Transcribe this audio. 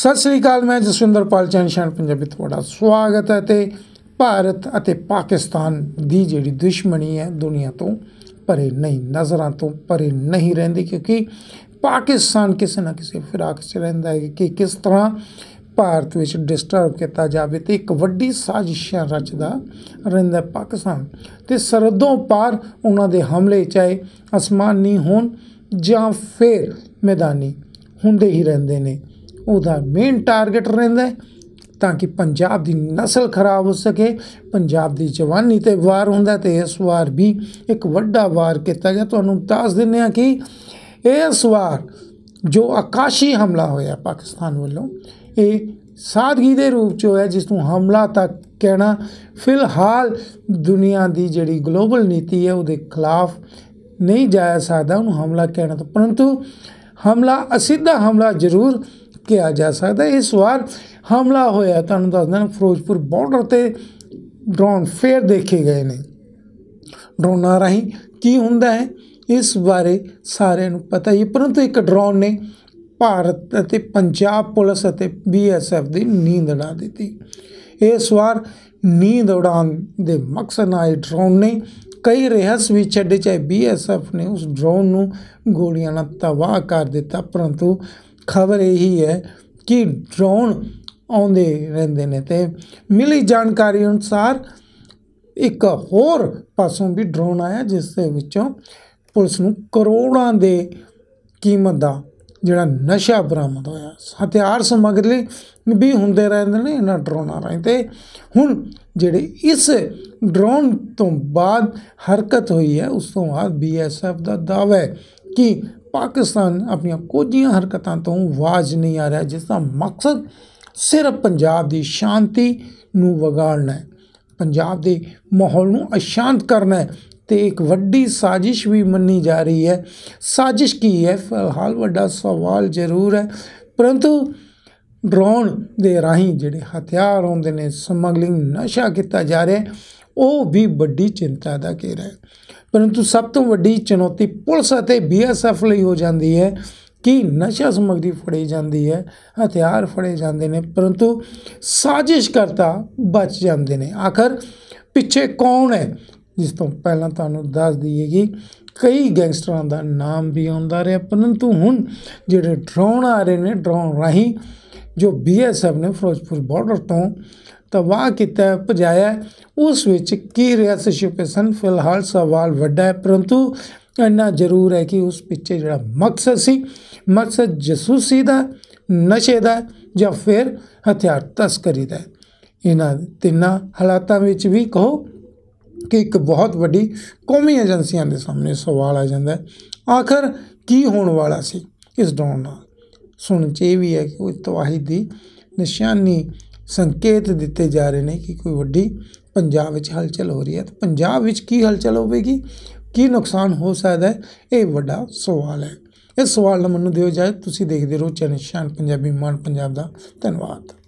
ਸਤਿ ਸ੍ਰੀ ਅਕਾਲ ਮੈਂ ਜਸਵਿੰਦਰਪਾਲ ਚੈਨਸ਼ਨ ਪੰਜਾਬੀ ਤੁਹਾਡਾ ਸਵਾਗਤ ਹੈ ਤੇ ਭਾਰਤ ਅਤੇ ਪਾਕਿਸਤਾਨ ਦੀ ਜਿਹੜੀ ਦੁਸ਼ਮਣੀ ਹੈ ਦੁਨੀਆ ਤੋਂ ਪਰੇ ਨਹੀਂ ਨਜ਼ਰਾਂ ਤੋਂ ਪਰੇ ਨਹੀਂ ਰਹਿੰਦੀ ਕਿਉਂਕਿ ਪਾਕਿਸਤਾਨ ਕਿਸੇ ਨਾ ਕਿਸੇ ਫਿਰਾਕ 'ਚ ਰਹਿੰਦਾ ਹੈ ਕਿ ਕਿਸ ਤਰ੍ਹਾਂ ਭਾਰਤ ਵਿੱਚ ਡਿਸਟਰਬ ਕੀਤਾ ਜਾਵੇ ਤੇ ਇੱਕ ਵੱਡੀ ਸਾਜ਼ਿਸ਼ਾਂ ਰਚਦਾ ਰਹਿੰਦਾ ਪਾਕਿਸਤਾਨ ਤੇ ਸਰਦੋਂ ਪਾਰ ਉਹਨਾਂ ਦੇ ਹਮਲੇ ਚਾਹੇ ਅਸਮਾਨੀ ਹੋਣ ਜਾਂ ਫਿਰ ਮੈਦਾਨੀ ਹੁੰਦੇ ਹੀ ਰਹਿੰਦੇ ਨੇ ਉਹਦਾ ਮੇਨ ਟਾਰਗੇਟ ਰਹਿੰਦਾ ਤਾਂ ਕਿ ਪੰਜਾਬ ਦੀ نسل ਖਰਾਬ ਹੋ ਸਕੇ ਪੰਜਾਬ ਦੀ ਜਵਾਨੀ ਤੇ ਵਾਰ ਹੁੰਦਾ ਤੇ ਇਸ ਵਾਰ ਵੀ ਇੱਕ ਵੱਡਾ ਵਾਰ ਕੀਤਾ ਗਿਆ ਤੁਹਾਨੂੰ ਦੱਸ ਦਿੰਨੇ ਆ ਕਿ ਇਸ ਵਾਰ ਜੋ ਆਕਾਸ਼ੀ ਹਮਲਾ ਹੋਇਆ ਪਾਕਿਸਤਾਨ ਵੱਲੋਂ ਇਹ ਸਾਦਗੀ ਦੇ ਰੂਪ ਚ ਹੋਇਆ ਜਿਸ ਨੂੰ ਹਮਲਾ ਤੱਕ ਕਹਿਣਾ ਫਿਲਹਾਲ ਦੁਨੀਆ ਦੀ ਜਿਹੜੀ ਗਲੋਬਲ ਨੀਤੀ ਹੈ ਉਹਦੇ ਖਿਲਾਫ ਨਹੀਂ ਜਾਇਆ ਸਕਦਾ ਉਹਨੂੰ ਹਮਲਾ ਕਹਿਣਾ ਤਾਂ ਪਰੰਤੂ ਹਮਲਾ ਅਸਿੱਧਾ ਹਮਲਾ ਜ਼ਰੂਰ ਕਿਹਾ ਜਾ ਸਕਦਾ ਇਸ ਵਾਰ ਹਮਲਾ ਹੋਇਆ ਤੁਹਾਨੂੰ ਦੱਸ ਦਿੰਦਾ ਫਿਰੋਜ਼ਪੁਰ ਬਾਰਡਰ ਤੇ ਡਰੋਨ ਫੇਰ ਦੇਖੇ ਗਏ ਨੇ ਡਰੋਨਾਂ ਰਹੀ ਕੀ ਹੁੰਦਾ ਹੈ ਇਸ ਬਾਰੇ ਸਾਰਿਆਂ ਨੂੰ ਪਤਾ ਹੀ ਪਰੰਤੂ ਇੱਕ ਡਰੋਨ ਨੇ ਭਾਰਤ ਅਤੇ ਪੰਜਾਬ ਪੁਲਿਸ ਅਤੇ ਬੀਐਸਐਫ ਦੀ ਨੀਂਦ ਉਡਾ ਦਿੱਤੀ ਇਸ ਵਾਰ ਨੀਂਦ ਉਡਾਉਣ ਦੇ ਮਕਸਦ ਨਾਲ ਡਰੋਨ ਨੇ ਕਈ ਰਹੱਸ ਵੀ ਛੱਡੇ ਚਾਹੇ ਬੀਐਸਐਫ ਨੇ ਉਸ ਡਰੋਨ ਨੂੰ ਗੋਲੀਆਂ ਨਾਲ ਤਬਾਹ ਕਰ ਦਿੱਤਾ ਪਰੰਤੂ ਖਬਰ ਇਹੀ ਹੈ ਕਿ ਡਰੋਨ ਆਉਂਦੇ ਰਹਿੰਦੇ ਨੇ ਤੇ ਮਿਲੀ ਜਾਣਕਾਰੀ ਅਨੁਸਾਰ ਇੱਕ ਹੋਰ ਪਾਸੋਂ ਵੀ ਡਰੋਨ ਆਇਆ ਜਿਸ ਦੇ ਵਿੱਚੋਂ ਪੁਲਿਸ ਨੂੰ ਕਰੋੜਾਂ ਦੇ ਕੀਮਤ ਦਾ ਜਿਹੜਾ ਨਸ਼ਾ ਬਰਾਮਦ ਹੋਇਆ ਹਥਿਆਰ ਸਮਗਰੀ ਵੀ ਹੁੰਦੇ ਰਹਿੰਦੇ ਨੇ ਇਹਨਾਂ ਡਰੋਨਾਂ ਰਾਹੀਂ ਤੇ ਹੁਣ ਜਿਹੜੇ ਇਸ ਡਰੋਨ ਤੋਂ ਬਾਅਦ ਹਰਕਤ ਹੋਈ ਹੈ ਉਸ ਤੋਂ ਬਾਅਦ ਬੀਐਸਐਫ ਦਾ ਦਾਅਵਾ ਹੈ ਕਿ ਪਾਕਿਸਤਾਨ ਆਪਣੀਆਂ ਕੋਝੀਆਂ ਹਰਕਤਾਂ ਤੋਂ ਵਾਜ ਨਹੀਂ ਆ ਰਿਹਾ ਜਿਸ ਦਾ ਮਕਸਦ ਸਿਰਫ ਪੰਜਾਬ ਦੀ ਸ਼ਾਂਤੀ ਨੂੰ ਵਿਗਾੜਨਾ ਹੈ ਪੰਜਾਬ ਦੇ ਮਾਹੌਲ ਨੂੰ ਅਸ਼ਾਂਤ ਕਰਨਾ ਹੈ ਤੇ ਇੱਕ ਵੱਡੀ ਸਾਜ਼ਿਸ਼ ਵੀ ਮੰਨੀ ਜਾ ਰਹੀ ਹੈ ਸਾਜ਼ਿਸ਼ ਕੀ ਹੈ ਫਿਲਹਾਲ ਵੱਡਾ ਸਵਾਲ ਜ਼ਰੂਰ ਹੈ ਪਰੰਤੂ ਡਰੋਨ ਦੇ ਰਾਹੀਂ ਜਿਹੜੇ ਹਥਿਆਰ ਆਉਂਦੇ ਨੇ ਸਮਗਲਿੰਗ ਨਸ਼ਾ ਕੀਤਾ ਜਾ ਰਿਹਾ ਹੈ ਉਹ ਵੀ ਵੱਡੀ ਚਿੰਤਾ ਦਾ ਘੇਰ ਹੈ ਪਰੰਤੂ ਸਭ ਤੋਂ ਵੱਡੀ ਚੁਣੌਤੀ ਪੁਲਿਸ ਅਤੇ ਬੀਐਸਐਫ ਲਈ ਹੋ ਜਾਂਦੀ ਹੈ ਕਿ ਨਸ਼ਾ ਸਮਗਰੀ ਫੜੀ ਜਾਂਦੀ ਹੈ ਹਥਿਆਰ ਫੜੇ ਜਾਂਦੇ ਨੇ ਪਰੰਤੂ ਸਾਜ਼ਿਸ਼ ਕਰਤਾ ਬਚ ਜਾਂਦੇ ਨੇ ਆਖਰ ਪਿੱਛੇ ਕੌਣ ਹੈ ਜਿਸ ਤੋਂ ਪਹਿਲਾਂ ਤੁਹਾਨੂੰ ਦੱਸ ਦਈਏ ਕਿ ਕਈ ਗੈਂਗਸਟਰਾਂ ਦਾ ਨਾਮ ਵੀ ਆਉਂਦਾ ਰਿਹਾ ਪਰੰਤੂ ਹੁਣ ਜਿਹੜੇ ਡਰੋਨ ਆ ਰਹੇ ਨੇ ਡਰੋਨ ਰਾਹੀਂ ਜੋ ਬੀਐਸਐਫ ਨੇ ਫਿਰੋਜ਼ਪੁਰ ਬਾਰਡਰ ਤੋਂ ਤਬਾਹ ਕੀਤਾ ਭਜਾਇਆ ਉਸ ਵਿੱਚ ਕੀ ਰਿਆਸਤਸ਼ਿਪ ਸਨ ਫਿਲਹਾਲ ਸਵਾਲ ਵੱਡਾ ਹੈ ਪਰੰਤੂ ਇੰਨਾ ਜ਼ਰੂਰ ਹੈ ਕਿ ਉਸ ਪਿੱਛੇ ਜਿਹੜਾ ਮਕਸਦ ਸੀ ਮਕਸਦ ਜਸੂਸੀ ਦਾ ਨਸ਼ੇ ਦਾ ਜਾਂ ਫਿਰ ਹਥਿਆਰ ਤਸਕਰੀ ਦਾ ਇਹਨਾਂ ਤਿੰਨਾਂ ਹਾਲਾਤਾਂ ਵਿੱਚ ਵੀ ਕਹੋ ਕਿ ਇੱਕ ਬਹੁਤ ਵੱਡੀ ਕੌਮੀ ਏਜੰਸੀਆਂ ਦੇ ਸਾਹਮਣੇ ਸਵਾਲ ਆ ਜਾਂਦਾ ਆਖਰ ਕੀ ਹੋਣ ਵਾਲਾ ਸੀ ਇਸ ਡਾਉਣ ਨਾਲ ਸੁਣ ਚ ਇਹ ਵੀ ਹੈ ਕਿ ਉਹ ਤਵਾਹੀ ਦੀ ਨਿਸ਼ਾਨੀ ਸੰਕੇਤ ਦਿੱਤੇ ਜਾ ਰਹੇ ਨੇ ਕਿ ਕੋਈ ਵੱਡੀ ਪੰਜਾਬ ਵਿੱਚ ਹਲਚਲ ਹੋ ਰਹੀ ਹੈ ਤੇ ਪੰਜਾਬ ਵਿੱਚ ਕੀ ਹਲਚਲ ਹੋਵੇਗੀ ਕੀ ਨੁਕਸਾਨ ਹੋ ਸਕਦਾ ਹੈ ਇਹ ਵੱਡਾ ਸਵਾਲ ਹੈ ਇਸ ਸਵਾਲ ਨੂੰ ਮੈਨੂੰ ਦਿਓ ਜਾਏ ਤੁਸੀਂ ਦੇਖਦੇ ਰਹੋ ਚੈਨਲ ਸ਼ਾਨ ਪੰਜਾਬੀ ਮਾਨ ਪੰਜਾਬ ਦਾ ਧੰਨਵਾਦ